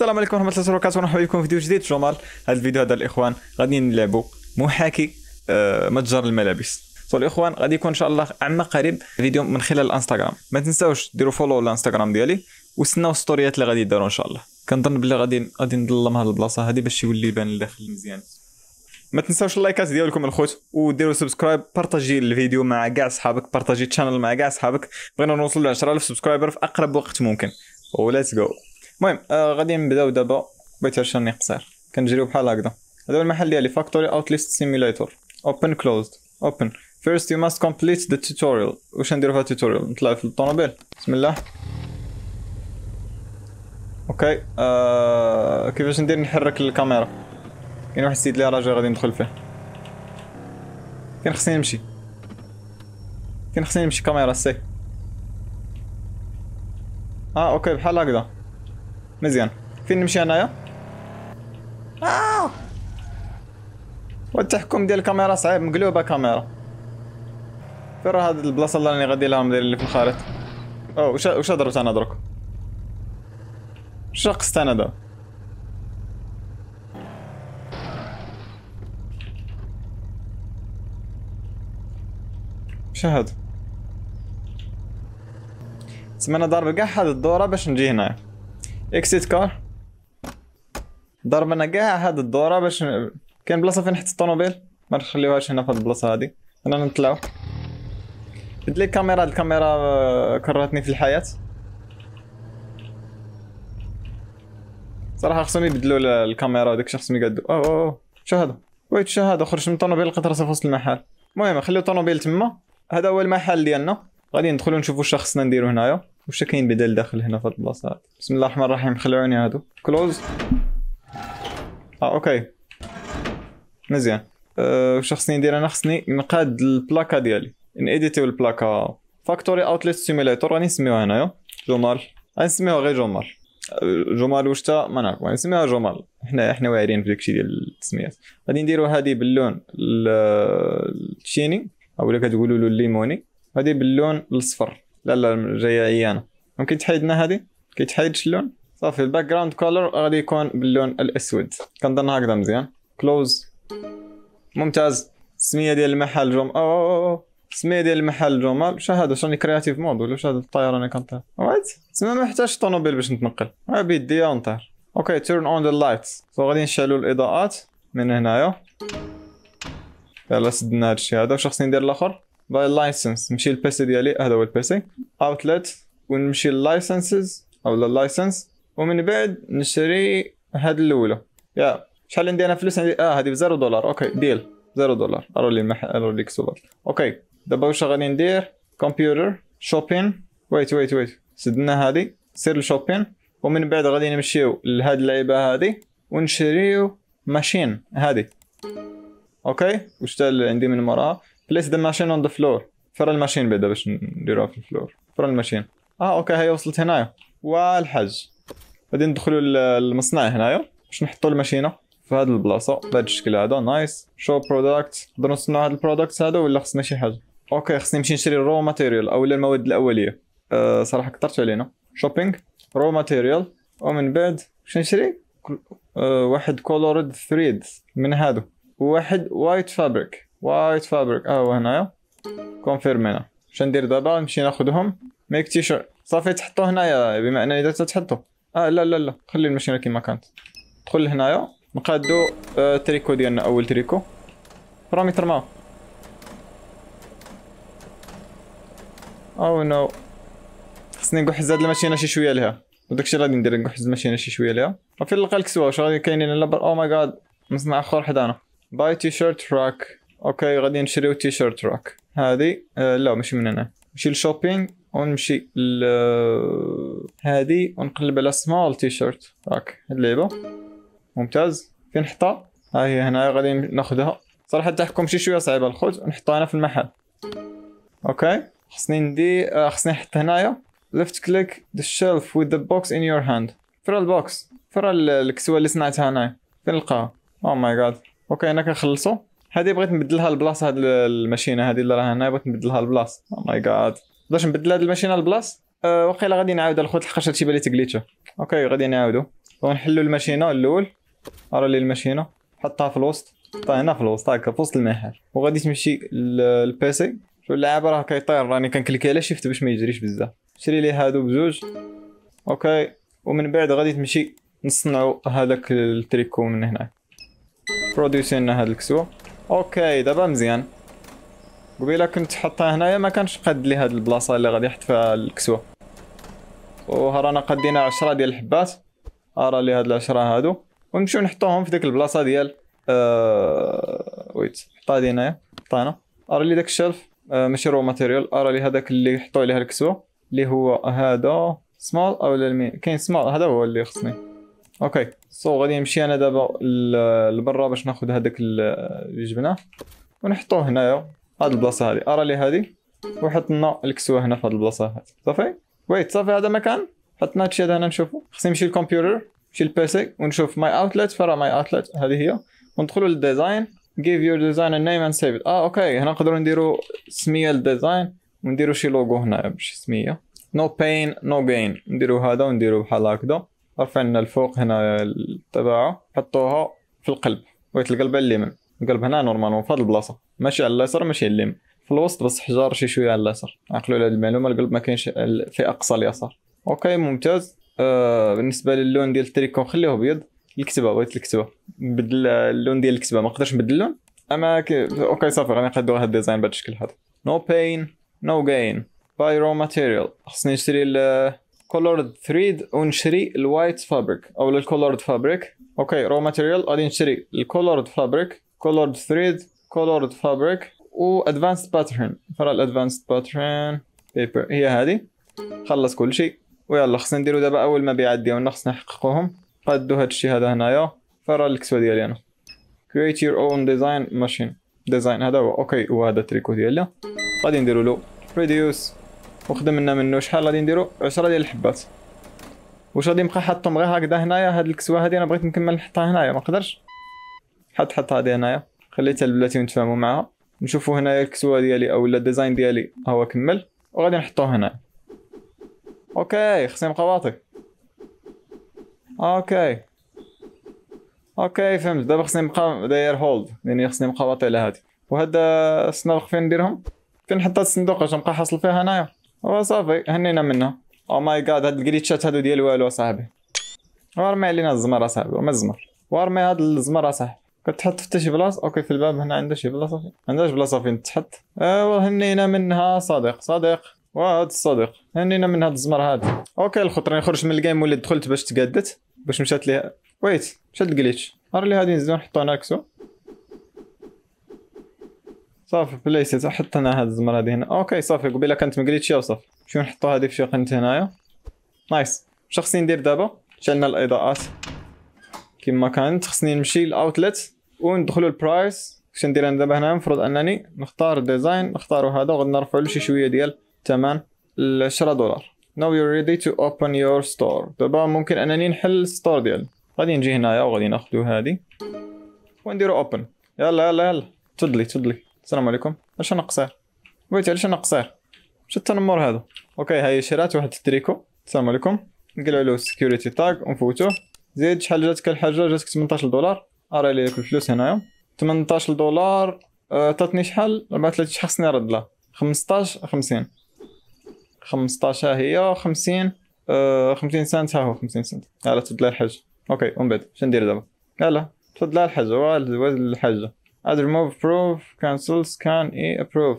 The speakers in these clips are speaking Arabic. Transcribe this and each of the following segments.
السلام عليكم ورحمه الله وبركاته مرحبا بكم في فيديو جديد جمال هذا الفيديو هذا الاخوان غادي نلعبوا محاكي آه، متجر الملابس سو الاخوان غادي يكون ان شاء الله عما قريب فيديو من خلال الانستغرام ما تنساوش ديروا فولو للانستغرام ديالي وسناو الستوريات اللي غادي يداروا ان شاء الله كنظن بلي غادي غادي نظلم هاد البلاصه هادي باش يولي يبان الداخل مزيان ما تنساوش اللايكات ديالكم الخوت وديروا سبسكرايب بارطاجي الفيديو مع كاع صحابك بارطاجي الشانل مع كاع صحابك بغينا نوصلوا ل 10000 سبسكرايبر في اقرب وقت ممكن وليتس oh, جو المهم آه غادي نبداو دابا بغيت عشاني قصير كنجريو بحال هكذا هذا المحل ديالي فاكتوري اوت ليست سيميليتور اوبن كلوزد اوبن فيرست يو ماست كومبليت ذا توتوريال واش نديرو في التوتوريال نطلع في الطوموبيل بسم الله اوكي آه كيفاش ندير نحرك الكاميرا كاين واحد السيد لي راجل غادي ندخل فيه كان خصني نمشي كان خصني نمشي كاميرا سي اه اوكي بحال هكذا مزيان فين نمشي انايا آه. والتحكم ديال الكاميرا صعيب مقلوبه كاميرا فين راه هاد البلاصه اللي راني غادي لها مدير اللي في الخريطه او وش واش درت انا درك وش رقصت انا دابا شهد تسمى انا ضارب كاع هاد الدوره باش نجي هنايا اكسيت كار ضربنا كاع هاد الدوره باش كاين بلاصه فين حط الطوموبيل ما نخليوهاش هنا في هاد البلاصه هادي انا نطلعو شد لي الكاميرا هاد الكاميرا آه، كرهتني في الحياه صراحه خصهم يبدلوا الكاميرا وداك الشيء خصهم يقادو او او شو هذا ويت شو هذا خرج من الطوموبيل لقيت راسي في وسط المحل المهم خليو الطوموبيل تما هذا هو المحل ديالنا غادي ندخلو نشوفو شخصنا خصنا نديرو هنايا وش كاين بدل داخل هنا في هاد البلاصه بسم الله الرحمن الرحيم خلعوني هادو كلوز اه اوكي مزيان أه وش خصني ندير انا خصني نقاد البلاكا ديالي نيديتيو البلاكا فاكتوري اوتليت سيميليتور راني نسميوها هنايا جمال غنسميوها غير جمال أه، جمال واش تا ما نعرف نسميها جمال حنا حنا واعرين في داكشي ديال التسميات غادي نديرو هادي باللون التشيني اولا كتقولوا له الليموني هادي باللون الاصفر لا لا جايه هي انا ممكن تحيدنا هذه تحيد اللون صافي الباك جراوند كولر غادي يكون باللون الاسود كنظن هكذا مزيان كلوز ممتاز السميه ديال المحل جوم او السميه ديال المحل جمال شحال هذا شاني كرياتيف مود ولا شحال الطياره انا كنطير وات سما ما محتاجش طوموبيل باش نتنقل غير أه، بيديا أه، ونطير اوكي تيرن اون ذا لايتس سو غادي نشعلوا الاضاءات من هنايا يلا سدنا هادشي هذا واش خصني ندير الاخر باي لايسنس نمشي للبيسي ديالي هذا هو البيسي اوتلت ونمشي لللايسنسز او لللايسنس ومن بعد نشري هذا الاولى يا شحال عندي انا فلوس عندي اه هذه ب 0 دولار اوكي ديل 0 دولار ارو لي المح... ارو لي كسوبر اوكي دابا واش غادي ندير كمبيوتر شوبين ويت ويت ويت سدنا هذه سير الشوبين ومن بعد غادي نمشيو لهاد اللعيبه هذه ونشريو ماشين هذه اوكي واش عندي من موراها بليس ذا ماشين اون ذا فلور فرا الماشين بدا باش نديروها في الفلور فرا الماشين اه اوكي هي وصلت هنايا والحج غادي ندخلوا للمصنع هنايا باش نحطوا الماشينه في هذه البلاصه بهذا الشكل هذا نايس شو برودكت نقدروا نصنعوا هذا البرودكت هذا ولا خصنا شي حاجه اوكي خصني نمشي نشري الرو ماتيريال او المواد الاوليه أه صراحه كثرت علينا شوبينغ رو ماتيريال ومن بعد باش نشري أه واحد كولورد ثريد من هادو وواحد وايت فابريك وايت فابريك اهو هنايا كونفيرم هنا اش ندير دابا نمشي ناخذهم ميك تي شيرت صافي تحطو هنايا بما ان درت تحطو اه لا لا لا خلي الماشينه كيما كانت دخل هنايا نقادو آه تريكو ديالنا اول تريكو بارامتر ما او نو خصني نقحز هاد الماشينه شي شويه لها وداكشي اللي غادي ندير نقحز الماشينه شي شويه لها فين نلقى الكسوه واش غادي كاينين لا او ماي جاد مصنع اخر حدانا باي تي شيرت راك اوكي غادي نشريو تي شيرت راك هذه آه لا ماشي من هنا نمشي للشوبينغ ونمشي ل هذه ونقلب على سمول تي شيرت راك اللعبه ممتاز فين نحطها ها هي هنا غادي ناخذها صراحه تحكم شي شويه صعيبه الخوت ونحطها هنا في المحل اوكي خصني ندي آه خصني نحط هنايا ليفت كليك ذا شيلف وذ ذا بوكس ان يور هاند فرا البوكس فرا الكسوه اللي صنعتها هنايا فين نلقاها او ماي جاد اوكي هنا كنخلصو هذه بغيت نبدلها البلاصه هذه الماشينه هذه اللي راه هنا بغيت نبدلها البلاصه او ماي جاد باش نبدل هذه الماشينه البلاص أه غادي نعاود الخوت لحقاش هادشي بالي تقليتشه اوكي غادي نعاودو ونحلو الماشينه الاول ارى لي الماشينه حطها في الوسط حطها هنا في الوسط هكا في وسط المحل وغادي تمشي للبيسي شوف اللعاب راه كيطير راني كنكليكي على شيفت باش ما يجريش بزاف شري لي هادو بجوج اوكي ومن بعد غادي تمشي نصنعو هذاك التريكو من هنا بروديوسي لنا هاد الكسوه اوكي دابا مزيان قبيله كنت حطها هنايا ما كانش قد لي هاد البلاصه اللي غادي يحط فيها الكسوه وهرانا قدينا 10 ديال الحبات ارى لي هاد العشرة هادو ونمشيو نحطوهم في ديك البلاصه ديال آه... ويت حطها لي هنايا حطانا ارى لي داك الشلف آه ماشي رو ماتيريال ارى لي هذاك اللي حطوا عليه الكسوه اللي هو هذا سمول او المي كاين سمول هذا هو اللي خصني اوكي سو غادي نمشي انا دابا لبرا باش ناخذ هذاك اللي جبناه ونحطوه هنايا هاد البلاصه هادي ارى لي هادي وحطنا الكسوه هنا في هاد البلاصه هادي صافي ويت صافي هذا مكان حطنا هادشي هذا هنا نشوفو خصني نمشي للكمبيوتر نمشي للبيسي ونشوف ماي اوتلت فرا ماي اوتلت هذه هي وندخلوا للديزاين give your design a name and save it اه اوكي هنا نقدروا نديروا سميه للديزاين ونديروا شي لوغو هنا باش سميه نو بين نو جين نديروا هذا ونديروا بحال هكذا رفعنا الفوق هنا تبعه حطوها في القلب بغيت القلب على اليمين القلب هنا نورمالمون في هاد البلاصه ماشي على اليسار ماشي على اليمين في الوسط بس حجار شي شويه على اليسار عقلوا على هاد المعلومه القلب ما كاينش في اقصى اليسار اوكي ممتاز آه بالنسبه للون ديال التريكو خليه ابيض الكتبه بغيت الكتبه نبدل اللون ديال الكتبه ما نقدرش نبدل اللون اما اوكي صافي غادي نقدر هاد الديزاين بهذا الشكل هذا نو بين نو جين بايرو ماتيريال خصني نشري كولورد ثريد ونشري الوايت فابريك او الكولورد فابريك اوكي رو ماتيريال غادي نشري الكولورد فابريك كولورد ثريد كولورد فابريك و باترن فرا الادفانسد باترن بيبر هي هذه خلص كل شيء ويلا خصنا نديرو دابا اول مبيعات ديالنا خصنا نحققوهم قادو هاد الشيء هذا هنايا فرا الكسوه ديالي انا create your own design machine design هذا هو اوكي وهذا التريكو ديالنا غادي نديرو له produce وخدمنا منه شحال غادي نديرو 10 ديال الحبات واش غادي نبقى حاطهم غير هكذا هنايا هاد الكسوه هادي انا بغيت نكمل نحطها هنايا ما نقدرش حط حط هادي هنايا خليتها لبلاتي ونتفاهموا معاها نشوفوا هنايا الكسوه ديالي او الديزاين ديالي ها هو كمل وغادي نحطوه هنا اوكي خصني نبقى واطي اوكي اوكي فهمت دابا خصني نبقى داير هولد يعني خصني نبقى واطي على هادي وهاد الصندوق فين نديرهم فين نحط هاد الصندوق باش نبقى حاصل فيها هنايا وصافي هنينا منه او ماي جاد هاد الجليتشات هادو ديال والو اصاحبي وارمي علينا الزمر اصاحبي وما الزمر وارمي هاد الزمر اصاحبي كتحط في حتى شي بلاصه اوكي في الباب هنا عنده شي بلاصه فين عندهاش بلاصه فين تحط ايوا هنينا منها صديق صديق وهاد الصديق هنينا من هاد الزمر هاد اوكي الخطره نخرج من الجيم وليت دخلت باش تقادت باش مشات ليها ويت مشات الجليتش ارلي اللي غادي نزيدو نحطو هنا كسو صافي بلاي ستيت حط انا هاد الزمر هادي هنا اوكي صافي قبيله كانت مقليتشي وصافي نمشيو نحطو هادي في شي قنت هنايا نايس واش خصني ندير دابا شعلنا الاضاءات كما كانت خصني نمشي للاوتلت وندخلو البرايس واش ندير انا دابا هنا المفروض انني نختار ديزاين نختارو هذا وغادي نرفعو شي شويه ديال الثمن ل 10 دولار now you're ready to open your store دابا ممكن انني نحل الستور ديالي غادي نجي هنايا وغادي ناخدو هادي ونديرو اوبن يلا يلا يلا تدلي تدلي السلام عليكم اش انا قصير بغيتي علاش انا قصير شو التنمر هذا اوكي هاي شرات واحد التريكو السلام عليكم نقلع له السكيورتي تاغ ونفوتو زيد شحال جاتك الحاجه جاتك 18 دولار ارى لي لك الفلوس هنايا 18 دولار آه، عطاتني شحال 34 شحال خصني نرد لها 15 50 15 ها هي 50 50 آه، سنت ها هو 50 سنت على تدلا الحاج اوكي ومن بعد شندير دابا يلا تدلا الحاج هو الحاجه add remove proof cancel scan اي approve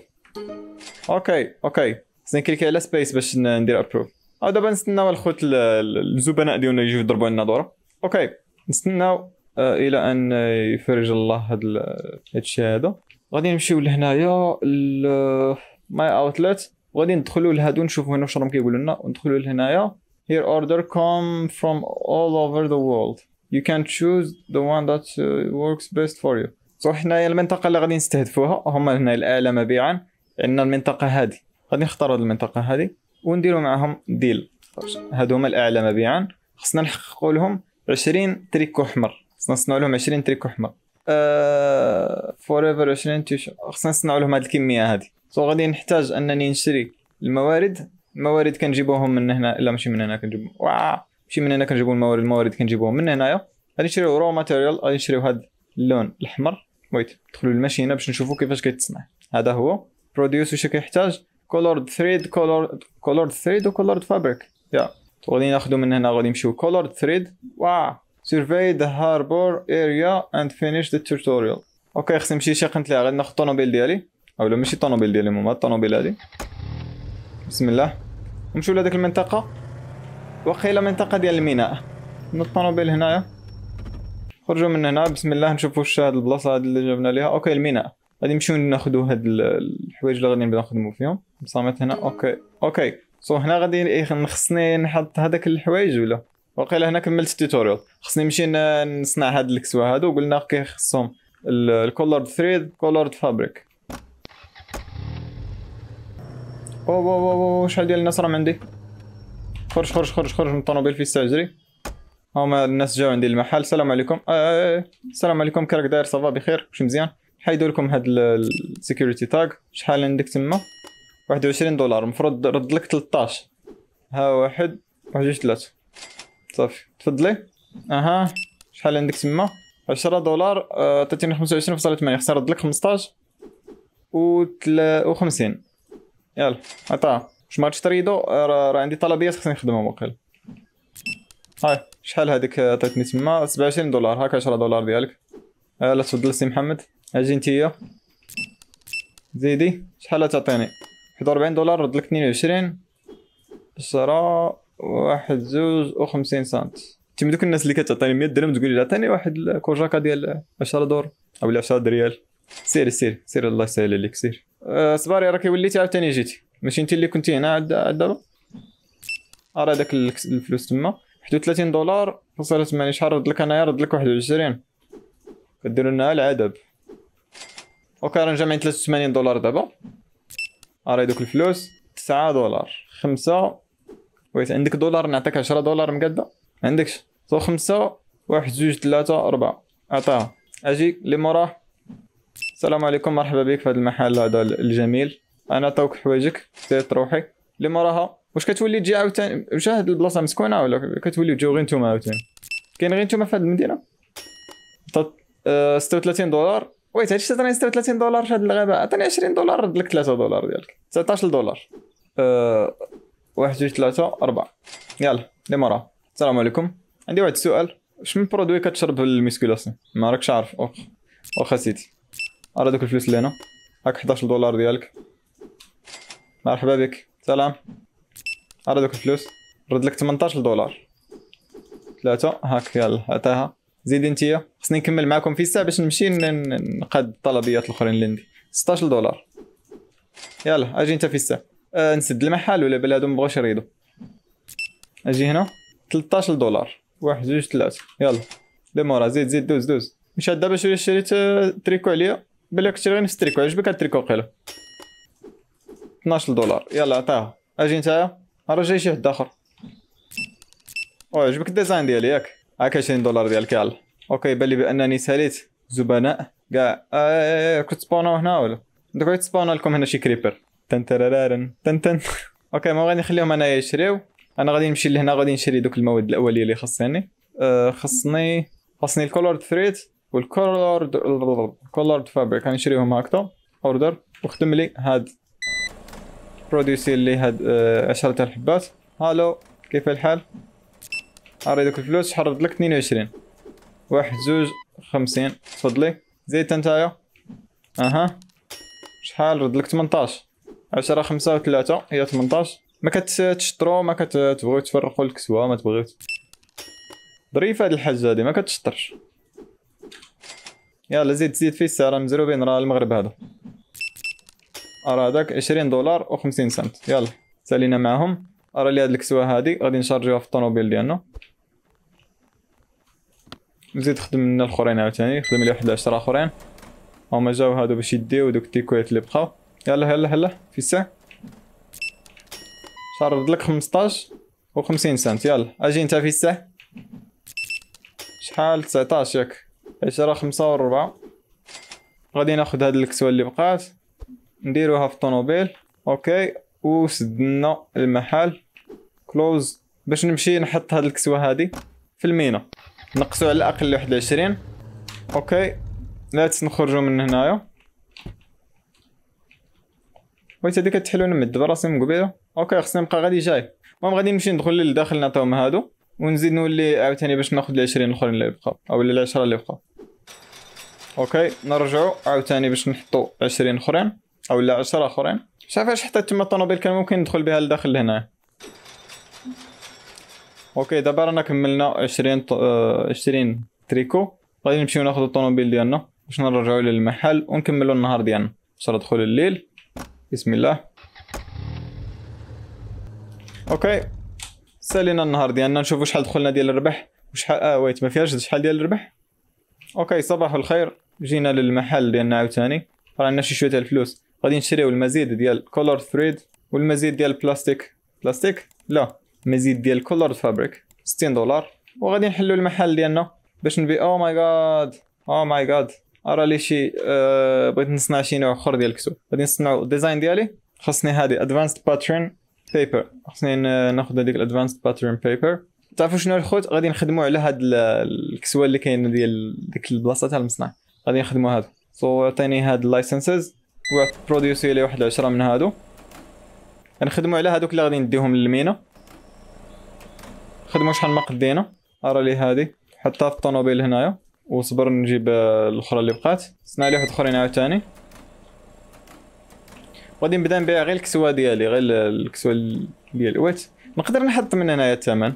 اوكي اوكي e زين نكليك على سبيس باش ندير ابروف او دابا نستناو الخوت الزبناء ديالنا يجيو يضربوا لنا دوره اوكي نستناو آه، الى ان يفرج الله هاد الشيء هذا غادي نمشيو لهنايا ماي اوتلت وغادي ندخلوا لهادو نشوفوا هنا واش راهم كيقولوا لنا وندخلوا لهنايا here order come from all over the world you can choose the one that آه، works best for you سو حنايا المنطقه اللي غادي نستهدفوها هما هنا الاله مبيعا عندنا المنطقه هذه غادي نختاروا هذه المنطقه هذه ونديروا معاهم ديل هادو هما الاعلى مبيعا خصنا نحققوا لهم 20 تريكو احمر خصنا نصنعوا لهم 20 تريكو احمر أه... فور ايفر 20 تيشيرت خصنا نصنعوا لهم هذه الكميه هذه سو غادي نحتاج انني نشري الموارد الموارد كنجيبوهم من هنا لا ماشي من هنا كنجيبو واه ماشي من هنا كنجيبو الموارد الموارد كنجيبوهم من هنايا غادي نشريو رو ماتيريال غادي نشريو هذا اللون الاحمر ويت ندخلوا هنا باش نشوفوا كيفاش كيتصنع هذا هو بروديوس واش كيحتاج كولورد ثريد كولورد كولورد ثريد وكولورد فابريك يا غادي ناخذوا من هنا غادي نمشيو كولورد ثريد واه سيرفي ذا هاربور اريا اند فينيش ذا توتوريال اوكي خصني نمشي شي قنت غادي ناخذ الطوموبيل ديالي او لا ماشي الطوموبيل ديالي ماما الطوموبيل هادي بسم الله نمشيو لهاديك المنطقه وقيله منطقه ديال الميناء من الطوموبيل هنايا خرجوا من هنا بسم الله نشوف واش هاد البلاصه هاد اللي جبنا ليها اوكي الميناء غادي نمشيو ناخذوا هاد الحوايج اللي غادي نبدا نخدمو فيهم صامت هنا اوكي اوكي سو هنا غادي إيه، خصني نحط هذاك الحوايج ولا اوكي هنا كملت التوتوريال خصني نمشي نصنع هاد الكسوه هادو قلنا كي خصهم الكولورد ثريد كولورد فابريك او او او شحال ديال الناس راهم عندي خرج خرج خرج خرج من الطوموبيل في الساعه هما الناس جاوا عندي المحل السلام عليكم آه السلام عليكم كراك داير صافا بخير كلشي مزيان حيدوا لكم هاد السيكوريتي تاغ شحال عندك تما 21 دولار المفروض رد لك 13 ها واحد واحد جوج ثلاثة صافي تفضلي اها شحال عندك تما 10 دولار عطيتيني آه 25.8 خصني نرد لك 15 و خمسين يلا عطاها واش ما تشريدو آه، راه عندي طلبيات خصني نخدمهم واقيلا هاي شحال هذيك عطيتني تما 27 دولار هاك 10 دولار ديالك آه، لا تفضل سي محمد اجي نتيا زيدي شحال تعطيني 41 دولار رد لك 22 صرا واحد زوج و 50 سنت تيما دوك الناس اللي كتعطيني 100 درهم تقول لي عطيني واحد الكوجاكا ديال 10 دور او 10 ريال سير سير سير الله يسهل عليك سير أه صباري راكي وليتي عاوتاني جيتي ماشي انت اللي كنتي هنا عاد دابا راه داك الفلوس تما 30 دولار وصلت ماني شحال رد لك انايا رد لك 21 كديروا لنا العذاب اوكي راه جامعين 83 دولار دابا اري دوك الفلوس 9 دولار 5 ويت عندك دولار نعطيك 10 دولار مقاده ما عندكش سو 5 1 2 3 4 عطاها أجي اللي موراه السلام عليكم مرحبا بك في هذا المحل هذا الجميل أنا عطاوك حوايجك تروحي روحي اللي موراها واش كتولي تجي عاوتاني واش هاد البلاصه مسكونه ولا كتولي تجيو غير نتوما عاوتاني كاين غير نتوما في هاد المدينه آه، ستة 36 دولار ويت هادشي تعطيني 36 دولار في هاد الغابه عطيني 20 دولار رد لك 3 دولار ديالك 19 دولار آه، واحد جوج ثلاثة أربعة يلا لي مورا السلام عليكم عندي واحد السؤال واش من برودوي كتشرب للميسكولاسيون ما راكش عارف واخ واخا سيتي راه دوك الفلوس اللي هنا هاك 11 دولار ديالك مرحبا بك سلام على دوك الفلوس رد لك 18 دولار ثلاثة هاك يلا عطاها زيد انتيا خصني نكمل معاكم في الساعة باش نمشي نقاد الطلبيات الاخرين اللي عندي 16 دولار يلا اجي انت في الساعة أه نسد المحل ولا بلادو هادو مبغاوش يريدو اجي هنا 13 دولار واحد زوج ثلاثة يلا ديمورا زيد زيد دوز دوز مش هاد دابا شوية شريت آه، تريكو عليا بلا كنت غير نفس التريكو عجبك هاد التريكو قيلة 12 دولار يلا عطاها اجي نتايا راه جاي شي واحد اخر واه عجبك الديزاين ديالي ياك هاك 20 دولار ديالك يلا اوكي بالي بانني ساليت زبناء كاع آه، آه، آه، كنت سبونو هنا ولا دوك تسبونو لكم هنا شي كريبر تن تن تن اوكي ما غادي نخليهم انايا يشريو انا غادي نمشي لهنا غادي نشري دوك المواد الاوليه اللي خصني خاصني خصني خصني الكولورد فريت والكولورد كولورد فابريك غنشريهم هكذا اوردر وخدم لي هاد بروديوسي اللي هاد آه، عشرة الحبات هالو كيف الحال اريدك الفلوس حرض لك اثنين وعشرين واحد زوج خمسين تفضلي زيد نتايا اها شحال رد لك 18 عشرة خمسة و هي 18 ما كتشطرو ما كتبغيو تفرقوا الكسوه ما تبغيو ظريفه هاد الحاجه هادي ما كتشطرش يلا زيد زيد فيه السعر مزروبين راه المغرب هذا ارى هذاك 20 دولار و50 سنت يلا سالينا معاهم ارى لي هاد الكسوه هادي غادي نشارجيوها في الطوموبيل ديالنا نزيد خدم لنا الاخرين عاوتاني خدم لي واحد 10 اخرين هما جاوا هادو باش يديو دوك التيكويت اللي بقاو يلا يلا يلا في الساعه شرد لك 15 و50 سنت يلا اجي انت في الساعه شحال 19 ياك 10 5 و 4 غادي ناخذ هاد الكسوه اللي بقات نديروها في الطوموبيل اوكي وسدنا المحل كلوز باش نمشي نحط هاد الكسوه هادي في المينا نقصو على الاقل واحد عشرين اوكي لاتس نخرجو من هنايا وانت هادي كتحلو نمد براسي من قبيله اوكي خصني نبقى غادي جاي المهم غادي نمشي ندخل للداخل نعطيهم هادو ونزيد نولي عاوتاني باش ناخد العشرين الاخرين اللي بقاو او العشرة اللي بقاو اوكي نرجعو عاوتاني باش نحطو عشرين اخرين او لا 10 اخرين مش عارف ايش حتى تم الطنابيل كان ممكن ندخل بها لداخل هنا اوكي دابا رانا كملنا 20 ط... 20 آه، تريكو غادي نمشيو ناخذ الطوموبيل ديالنا باش نرجعوا للمحل ونكملوا النهار ديالنا باش دخول الليل بسم الله اوكي سالينا النهار ديالنا نشوفوا شحال دخلنا ديال الربح وشحال اه ويت ما فيهاش شحال ديال الربح اوكي صباح الخير جينا للمحل ديالنا عاوتاني راه عندنا شي شويه الفلوس غادي نشريو المزيد ديال كولور ثريد والمزيد ديال بلاستيك بلاستيك لا مزيد ديال كولور فابريك 60 دولار وغادي نحلو المحل ديالنا باش نبيع او ماي جاد او ماي جاد ارى لي شي أه بغيت نصنع شي نوع اخر ديال الكتب غادي نصنعو الديزاين ديالي خاصني هادي ادفانسد باترن بيبر خاصني ناخذ هذيك الادفانسد باترن بيبر تعرفوا شنو الخوت غادي نخدموا على هاد الكسوه اللي كاينه ديال ديك البلاصه تاع المصنع غادي نخدموا هاد سو so, عطيني هاد اللايسنسز بروديوسي لي واحد عشرة من هادو نخدمو على هادوك اللي غادي نديهم للمينا خدمو شحال ما قدينا ارى لي هادي حطها في الطونوبيل هنايا وصبر نجيب الاخرى اللي بقات صنع لي واحد اخرين عاوتاني غادي نبدا نبيع غير الكسوه ديالي غير الكسوه ديال ويت نقدر نحط من هنايا الثمن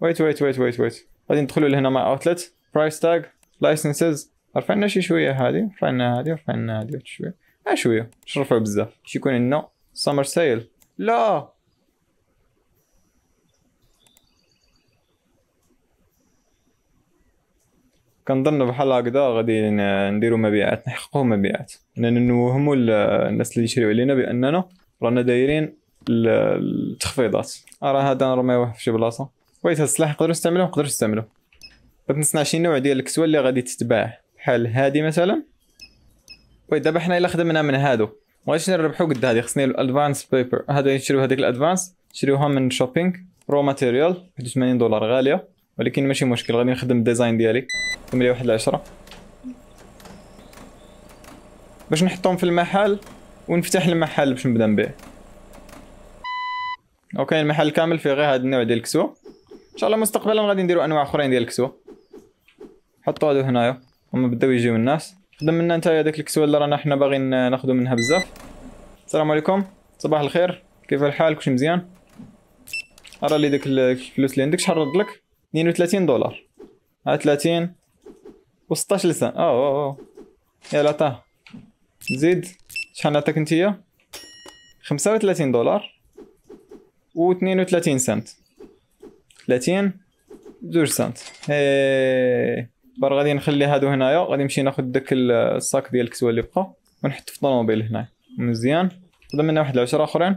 ويت ويت ويت ويت ويت غادي ندخلو لهنا مع اوتلت برايس تاغ لايسنسز رفعنا شي شويه هذه رفعنا هذه رفعنا هذه شويه ها شويه باش بزاف باش يكون عندنا سمر سايل لا كنظن بحال هكذا غادي نديرو مبيعات نحققو مبيعات اننا نوهمو الناس اللي يشريو علينا باننا رانا دايرين التخفيضات آه، راه هذا نرميوه في شي بلاصه بغيت هاد السلاح نقدر نستعملوه نقدر نستعملوه بغيت نصنع شي نوع ديال الكسوه اللي غادي تتباع بحال هادي مثلا وي دابا حنا الا خدمنا من هادو وغادي نربحو قد هادي خصني الادفانس بيبر هادو نشريو هذيك الادفانس نشريوها من شوبينغ رو ماتيريال 81 دولار غاليه ولكن ماشي مشكل غادي نخدم الديزاين ديالي نملي واحد العشرة باش نحطهم في المحل ونفتح المحل باش نبدا نبيع اوكي المحل كامل فيه غير هاد النوع ديال الكسوه ان شاء الله مستقبلا غادي نديرو انواع اخرين ديال الكسوه حطوا هادو هنايا هما بداو يجيو الناس خدم منا نتايا داك الكسوه اللي رانا حنا باغيين ناخذو منها بزاف السلام عليكم صباح الخير كيف الحال كلشي مزيان ارى لي داك الفلوس اللي عندك شحال رد لك 32 دولار ها 30 و 16 لسان اه اه يلا عطاه زيد شحال نعطيك نتيا 35 دولار و 32 سنت 30 بجوج سنت هي برا غادي نخلي هادو هنايا غادي نمشي ناخذ داك الساك ديال الكسوه اللي بقى ونحط في الطوموبيل هنا مزيان خدم لنا واحد العشرة اخرين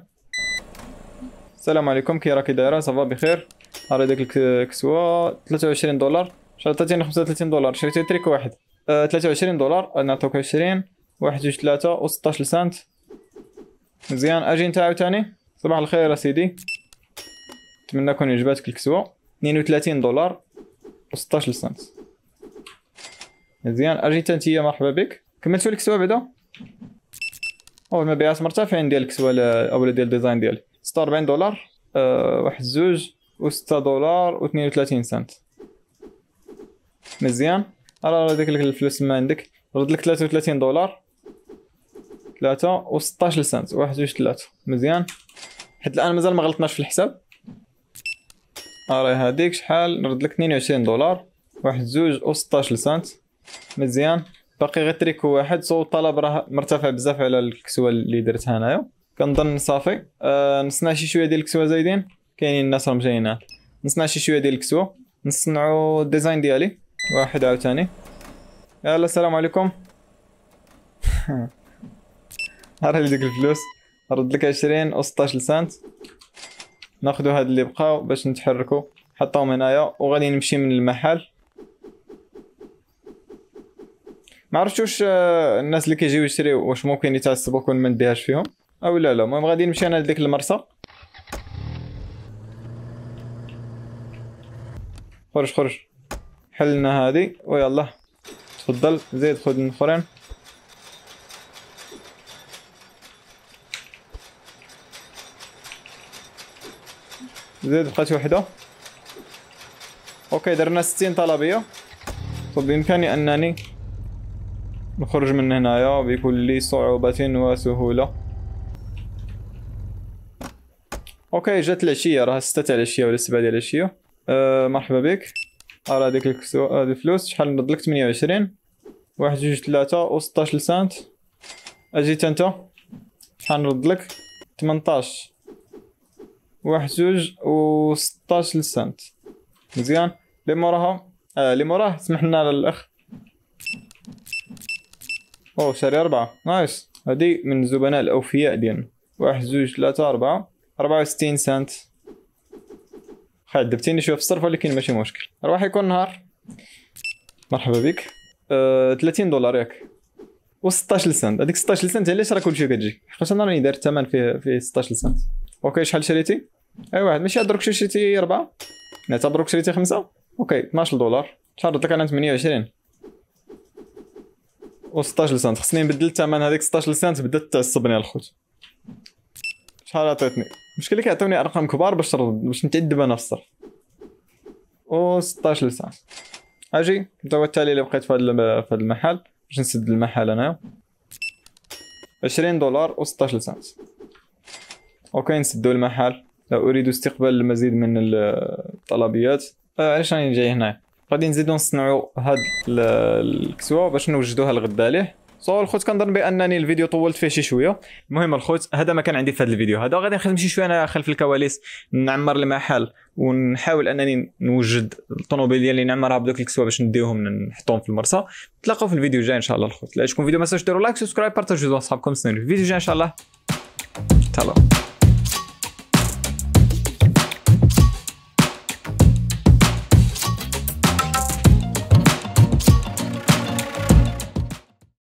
السلام عليكم كي راكي دايره صافا بخير هاري داك الكسوه 23 دولار شريتها 35 دولار شريتي تريك واحد أه 23 دولار نعطوك 20 واحد جوج ثلاثة و 16 سنت مزيان اجي انت عاوتاني صباح الخير اسيدي نتمنى تكون عجباتك الكسوه 32 دولار و 16 سنت مزيان اجيت انتيا مرحبا بك كملتوا الكسوه بعدا او المبيعات مرتفعين ديال الكسوه اولا ديال الديزاين ديالي 46 دولار أه واحد زوج و6 دولار و32 سنت مزيان راه هذيك لك الفلوس ما عندك رد لك 33 دولار 3 و16 سنت واحد زوج ثلاثة مزيان حيت الان مازال ما غلطناش في الحساب راه هذيك شحال نرد لك 22 دولار واحد زوج و16 سنت مزيان باقي غير تريكو واحد سو الطلب راه مرتفع بزاف على الكسوه اللي درتها انايا كنظن صافي أه نصنع شي شويه ديال الكسوه زايدين كاينين الناس راهم جايين نصنع شي شويه ديال الكسوه نصنعوا الديزاين ديالي واحد عاوتاني يلا السلام عليكم ها لي ديك الفلوس رد لك 20 و 16 سنت ناخذوا هاد اللي بقاو باش نتحركوا حطوهم هنايا وغادي نمشي من المحل ما عرفتش واش آه، الناس اللي كيجيو يشريو واش ممكن يتعصبوا كون ما نديهاش فيهم او لا لا المهم غادي نمشي انا لديك المرسى خرج خرج حلنا هادي ويلا تفضل زيد خد النخرين زيد بقات وحده اوكي درنا ستين طلبيه وبامكاني انني نخرج من هنايا بكل صعوبة وسهولة اوكي جات العشية راه ستة تاع العشية ولا سبعة ديال العشية أه مرحبا بك ارى هذيك الفلوس شحال نضلك لك 28 واحد جوج ثلاثة و 16 لسانت اجيت انت شحال نضلك لك 18 واحد جوج و 16 لسانت مزيان اللي موراها آه موراه سمح لنا اوه شاري أربعة نايس هذه من الزبناء الأوفياء ديالنا واحد زوج ثلاثة أربعة أربعة وستين سنت خايد دبتيني شويه في الصرف ولكن ماشي مشكل رواح يكون نهار مرحبا بك أه 30 دولار ياك و16 سنت هذيك 16 سنت علاش راه كلشي كتجي حيت انا راني داير الثمن فيه في 16 سنت اوكي شحال شريتي اي واحد ماشي درك شريتي 4 نعتبرك شريتي 5 اوكي 12 دولار تحرض لك انا 28 و16 سنت خصني نبدل الثمن هذيك 16 سنت بدات تعصبني الخوت شحال عطيتني المشكل كيعطوني ارقام كبار باش باش نتعذب انا في الصرف و 16 سنت اجي هو التالي اللي بقيت في هذا الم... المحل باش نسد المحل انا 20 دولار و 16 سنت اوكي نسدو المحل لا اريد استقبال المزيد من الطلبيات آه علاش راني جاي هنايا غادي نزيدو نصنعو هاد الكسوه باش نوجدوها لغدا ليه صور الخوت كنظن بانني الفيديو طولت فيه شي شويه المهم الخوت هذا ما كان عندي في هذا الفيديو هذا غادي نخدم شي شويه انا خلف الكواليس نعمر المحل ونحاول انني نوجد الطوموبيل اللي نعمرها بدوك الكسوه باش نديهم نحطهم في المرسى نتلاقاو في الفيديو الجاي ان شاء الله الخوت لا يعجبكم فيديو ما تنساوش ديروا لايك سبسكرايب بارطاجيو مع صحابكم سنين الفيديو الجاي ان شاء الله تهلاو